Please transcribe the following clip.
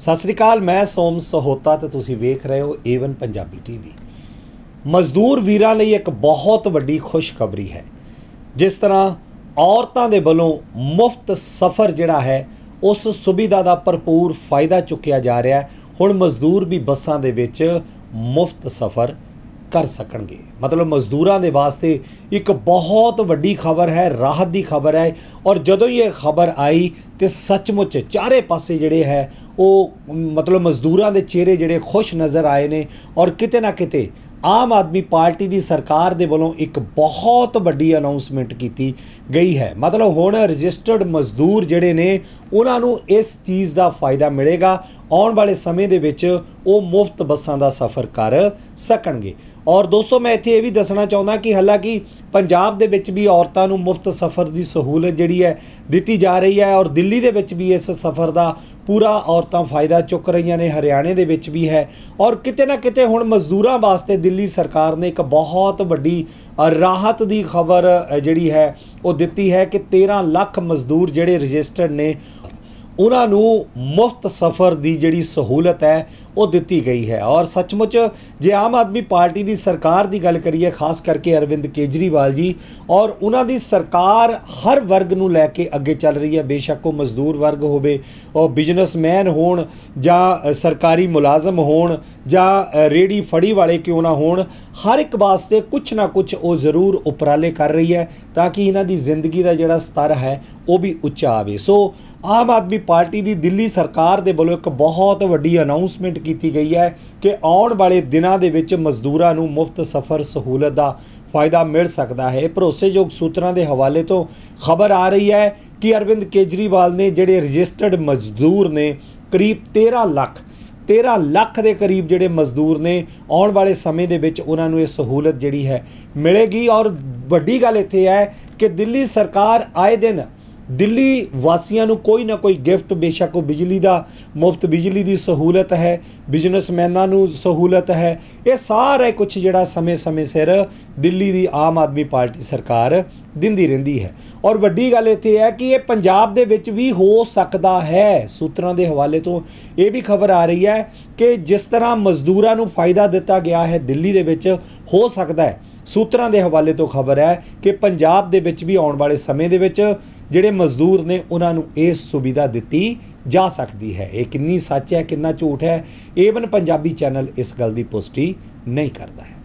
ਸਤਿ ਸ੍ਰੀ ਅਕਾਲ ਮੈਂ ਸੋਮ ਸਹੋਤਾ ਤੇ ਤੁਸੀਂ ਵੇਖ ਰਹੇ ਹੋ ਏਵਨ ਪੰਜਾਬੀ ਟੀਵੀ ਮਜ਼ਦੂਰ ਵੀਰਾਂ ਲਈ ਇੱਕ ਬਹੁਤ ਵੱਡੀ ਖੁਸ਼ਖਬਰੀ ਹੈ ਜਿਸ ਤਰ੍ਹਾਂ ਔਰਤਾਂ ਦੇ ਵੱਲੋਂ ਮੁਫਤ ਸਫ਼ਰ ਜਿਹੜਾ ਹੈ ਉਸ ਸੁਵਿਧਾ ਦਾ ਭਰਪੂਰ ਫਾਇਦਾ ਚੁੱਕਿਆ ਜਾ ਰਿਹਾ ਹੈ ਹੁਣ ਮਜ਼ਦੂਰ ਵੀ ਬੱਸਾਂ ਦੇ ਵਿੱਚ ਮੁਫਤ ਸਫ਼ਰ ਕਰ ਸਕਣਗੇ ਮਤਲਬ ਮਜ਼ਦੂਰਾਂ ਦੇ ਵਾਸਤੇ ਇੱਕ ਬਹੁਤ ਵੱਡੀ ਖਬਰ ਹੈ ਰਾਹਤ ਦੀ ਖਬਰ ਹੈ ਔਰ ਜਦੋਂ ਇਹ ਖਬਰ ਆਈ ਤੇ ਸੱਚਮੁੱਚ ਚਾਰੇ ਪਾਸੇ ਜਿਹੜੇ ਹੈ ਉਹ ਮਤਲਬ ਮਜ਼ਦੂਰਾਂ ਦੇ ਚਿਹਰੇ ਜਿਹੜੇ ਖੁਸ਼ ਨਜ਼ਰ ਆਏ ਨੇ ਔਰ ਕਿਤੇ ਨਾ ਕਿਤੇ ਆਮ ਆਦਮੀ ਪਾਰਟੀ ਦੀ ਸਰਕਾਰ ਦੇ ਵੱਲੋਂ ਇੱਕ ਬਹੁਤ ਵੱਡੀ ਅਨਾਉਂਸਮੈਂਟ ਕੀਤੀ ਗਈ ਹੈ ਮਤਲਬ ਹੁਣ ਰਜਿਸਟਰਡ ਮਜ਼ਦੂਰ ਜਿਹੜੇ ਨੇ ਉਹਨਾਂ ਨੂੰ ਇਸ ਚੀਜ਼ ਦਾ ਫਾਇਦਾ ਮਿਲੇਗਾ ਆਉਣ ਵਾਲੇ ਸਮੇਂ ਦੇ ਵਿੱਚ ਉਹ ਮੁਫਤ ਬੱਸਾਂ ਦਾ ਸਫ਼ਰ ਕਰ ਸਕਣਗੇ ਔਰ ਦੋਸਤੋ ਮੈਂ ਇੱਥੇ ਇਹ ਵੀ ਦੱਸਣਾ ਚਾਹੁੰਦਾ ਕਿ ਹਾਲਾਂਕਿ ਪੰਜਾਬ ਦੇ ਵਿੱਚ ਵੀ ਔਰਤਾਂ ਨੂੰ ਮੁਫਤ ਸਫ਼ਰ ਦੀ ਸਹੂਲਤ ਜਿਹੜੀ ਹੈ ਦਿੱਤੀ ਜਾ ਰਹੀ ਹੈ ਔਰ ਦਿੱਲੀ ਦੇ ਵਿੱਚ ਵੀ ਇਸ ਸਫ਼ਰ ਦਾ ਪੂਰਾ ਔਰਤਾਂ ਫਾਇਦਾ ਚੁੱਕ ਰਹੀਆਂ ਨੇ ਹਰਿਆਣੇ ਦੇ ਵਿੱਚ ਵੀ ਹੈ ਔਰ ਕਿਤੇ ਨਾ ਕਿਤੇ ਹੁਣ ਮਜ਼ਦੂਰਾਂ ਵਾਸਤੇ ਦਿੱਲੀ ਸਰਕਾਰ ਨੇ ਇੱਕ ਬਹੁਤ ਵੱਡੀ ਰਾਹਤ ਦੀ ਖਬਰ ਜਿਹੜੀ ਹੈ ਉਹ ਦਿੱਤੀ ਹੈ ਕਿ 13 ਲੱਖ ਮਜ਼ਦੂਰ ਜਿਹੜੇ ਰਜਿਸਟਰਡ ਨੇ ਉਹਨਾਂ ਨੂੰ ਮੁਫਤ ਸਫ਼ਰ ਦੀ ਜਿਹੜੀ ਸਹੂਲਤ ਹੈ ਉਹ ਦਿੱਤੀ ਗਈ ਹੈ ਔਰ ਸੱਚਮੁੱਚ ਜੇ ਆਮ ਆਦਮੀ ਪਾਰਟੀ ਦੀ ਸਰਕਾਰ ਦੀ ਗੱਲ ਕਰੀਏ ਖਾਸ ਕਰਕੇ ਅਰਵਿੰਦ ਕੇਜਰੀਵਾਲ ਜੀ ਔਰ ਉਹਨਾਂ ਦੀ ਸਰਕਾਰ ਹਰ ਵਰਗ ਨੂੰ ਲੈ ਕੇ ਅੱਗੇ ਚੱਲ ਰਹੀ ਹੈ ਬੇਸ਼ੱਕ ਉਹ ਮਜ਼ਦੂਰ ਵਰਗ ਹੋਵੇ ਉਹ ਬਿਜ਼ਨਸਮੈਨ ਹੋਣ ਜਾਂ ਸਰਕਾਰੀ ਮੁਲਾਜ਼ਮ ਹੋਣ ਜਾਂ ਰੇੜੀ ਫੜੀ ਵਾਲੇ ਕਿਉਂ ਨਾ ਹੋਣ ਹਰ ਇੱਕ ਵਾਸਤੇ ਕੁਝ ਨਾ ਕੁਝ ਉਹ ਜ਼ਰੂਰ ਉਪਰਾਲੇ ਕਰ ਰਹੀ ਹੈ ਤਾਂ ਕਿ ਇਹਨਾਂ ਦੀ ਜ਼ਿੰਦਗੀ ਦਾ ਜਿਹੜਾ ਸਤਰ ਹੈ ਉਹ ਵੀ ਉੱਚਾ ਆਵੇ ਸੋ ਆਮ ਆਦਮੀ ਪਾਰਟੀ ਦੀ ਦਿੱਲੀ ਸਰਕਾਰ ਦੇ ਵੱਲੋਂ ਇੱਕ ਬਹੁਤ ਵੱਡੀ ਅਨਾਉਂਸਮੈਂਟ ਕੀਤੀ ਗਈ ਹੈ ਕਿ ਆਉਣ ਵਾਲੇ ਦਿਨਾਂ ਦੇ ਵਿੱਚ ਮਜ਼ਦੂਰਾਂ ਨੂੰ ਮੁਫਤ ਸਫ਼ਰ ਸਹੂਲਤ ਦਾ ਫਾਇਦਾ ਮਿਲ ਸਕਦਾ ਹੈ ਭਰੋਸੇਯੋਗ ਸੂਤਰਾਂ ਦੇ ਹਵਾਲੇ ਤੋਂ ਖਬਰ ਆ ਰਹੀ ਹੈ ਕਿ ਅਰਵਿੰਦ ਕੇਜਰੀਵਾਲ ਨੇ ਜਿਹੜੇ ਰਜਿਸਟਰਡ ਮਜ਼ਦੂਰ ਨੇ ਕਰੀਬ 13 ਲੱਖ 13 ਲੱਖ ਦੇ ਕਰੀਬ ਜਿਹੜੇ ਮਜ਼ਦੂਰ ਨੇ ਆਉਣ ਵਾਲੇ ਸਮੇਂ ਦੇ ਵਿੱਚ ਉਹਨਾਂ ਨੂੰ ਇਹ ਸਹੂਲਤ ਜਿਹੜੀ ਹੈ ਮਿਲੇਗੀ ਔਰ ਵੱਡੀ ਗੱਲ ਇੱਥੇ ਹੈ ਕਿ ਦਿੱਲੀ ਸਰਕਾਰ ਆਏ ਦਿਨ ਦਿੱਲੀ ਵਾਸੀਆਂ ਨੂੰ ਕੋਈ ਨਾ ਕੋਈ ਗਿਫਟ ਬੇਸ਼ੱਕ ਉਹ ਬਿਜਲੀ ਦਾ ਮੁਫਤ ਬਿਜਲੀ ਦੀ ਸਹੂਲਤ ਹੈ ਬਿਜ਼ਨਸਮੈਨਾਂ ਨੂੰ ਸਹੂਲਤ ਹੈ ਇਹ ਸਾਰਾ ਕੁਝ ਜਿਹੜਾ ਸਮੇਂ-ਸਮੇਂ ਸਿਰ ਦਿੱਲੀ ਦੀ ਆਮ ਆਦਮੀ ਪਾਰਟੀ ਸਰਕਾਰ ਦਿੰਦੀ ਰਹਿੰਦੀ ਹੈ ਔਰ ਵੱਡੀ ਗੱਲ ਇੱਥੇ ਹੈ ਕਿ ਇਹ ਪੰਜਾਬ ਦੇ ਵਿੱਚ ਵੀ ਹੋ ਸਕਦਾ ਹੈ ਸੂਤਰਾਂ ਦੇ ਹਵਾਲੇ ਤੋਂ ਇਹ ਵੀ ਖਬਰ ਆ ਰਹੀ ਹੈ ਕਿ ਜਿਸ ਤਰ੍ਹਾਂ ਮਜ਼ਦੂਰਾਂ ਨੂੰ ਫਾਇਦਾ ਦਿੱਤਾ ਗਿਆ ਹੈ ਦਿੱਲੀ ਦੇ ਵਿੱਚ ਹੋ ਸਕਦਾ ਹੈ ਸੂਤਰਾਂ ਦੇ ਹਵਾਲੇ ਤੋਂ ਖਬਰ ਹੈ ਕਿ ਪੰਜਾਬ ਦੇ ਵਿੱਚ ਵੀ ਆਉਣ ਵਾਲੇ ਸਮੇਂ ਦੇ ਵਿੱਚ ਜਿਹੜੇ ਮਜ਼ਦੂਰ ਨੇ ਉਹਨਾਂ ਨੂੰ ਇਹ ਸੁਵਿਧਾ ਦਿੱਤੀ ਜਾ ਸਕਦੀ ਹੈ ਇਹ ਕਿੰਨੀ ਸੱਚ ਹੈ ਕਿੰਨਾ ਝੂਠ ਹੈ ਏਵਨ ਪੰਜਾਬੀ ਚੈਨਲ ਇਸ ਗੱਲ ਦੀ ਪੁਸ਼ਟੀ ਨਹੀਂ ਕਰਦਾ ਹੈ